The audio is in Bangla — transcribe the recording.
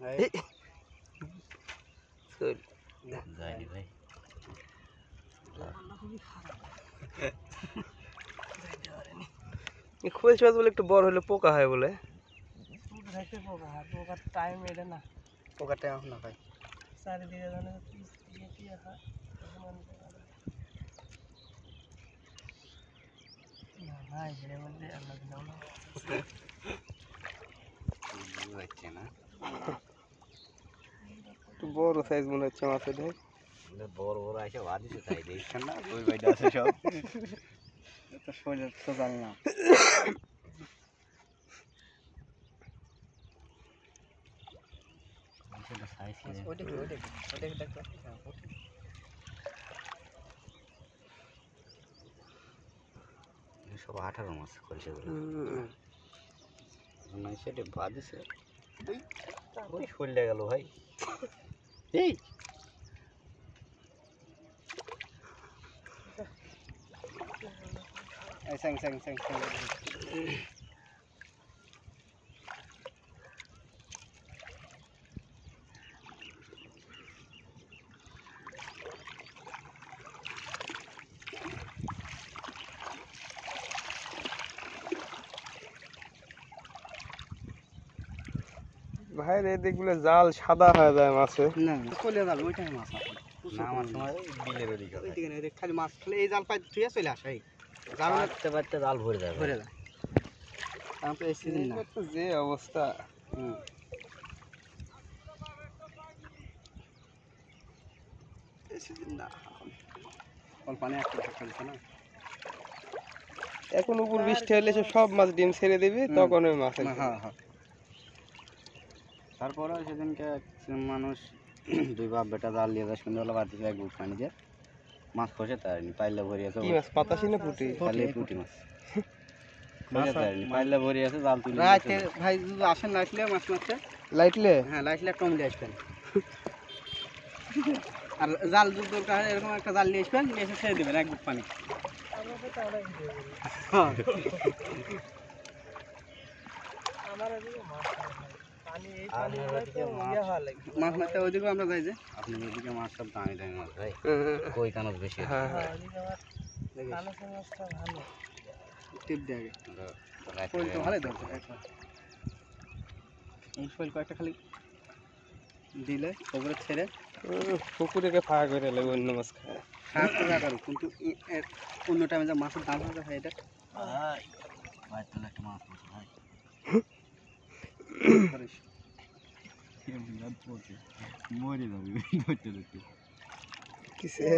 जानी भाई খুয়েছি মাছ বলে একটু বড় হলে পোকা হয় বলে পোকা হয় পোকার টাইম এটা না পোকার টাইম না ভাই চারিদিকে জানে না একটু বড় সাইজ মনে হচ্ছে মাছের দেখ বড় বড় আছে বাদিছে তাই দেখছেন না ওই বাইটা আছে সব তো শরীর তো জানি না আঠারো মানে সেটা শরীরে গেল ভাই đi xanh xanh xanh xanh ভাই রে দেখলে জাল সাদা হয়ে যায় মাছে জাল ওইটাই মাছ খালি এই জাল চলে জাল ভরে ভরে যে অবস্থা এখন উপর বৃষ্টি হলে সব মাছ ডিম ছেড়ে দিবি তখন ওই মাছ হ্যাঁ হ্যাঁ, হ্যাঁ। তারপরে সেদিনকে মানুষ দুই বাপ বেটা জাল দিয়ে দশ পনেরো বাদ দিয়েছিল এক বুট পানি দিয়ে মাছ ফসে তারিনি পাইলে ভরি আছে মাছ পাতাসি না পুটি খালি পুটি মাছ পাইলে ভরি আছে জাল তুলে রাতে ভাই যদি আসেন লাইটলে মাছ মারতে লাইটলে হ্যাঁ লাইটলে একটা উমলে আসবেন আর জাল যদি দরকার এরকম একটা জাল নিয়ে আসবেন নিয়ে এসে ছেড়ে দেবেন এক বুট পানি আমার ইয়ে মাছ মারতে ওইদিকে আমরা যাই যে আপনি ওইদিকে মাছ সব দামি দামি মাছ ভাই হ্যাঁ, হ্যাঁ, হ্যাঁ। কই কানত বেশি হ্যাঁ হ্যাঁ টিপ দিয়ে ভালো ধরছে এই শৈল কয়েকটা খালি দিলে পুকুরে ছেড়ে পুকুরেকে ফাঁকা করে লাগে অন্য মাছ খায় ফাঁক তো করো কিন্তু অন্য টাইমে যা মাছের দাম হবে ভাই এটা ভাই একটা মাছ ভাই मोरी दो किसे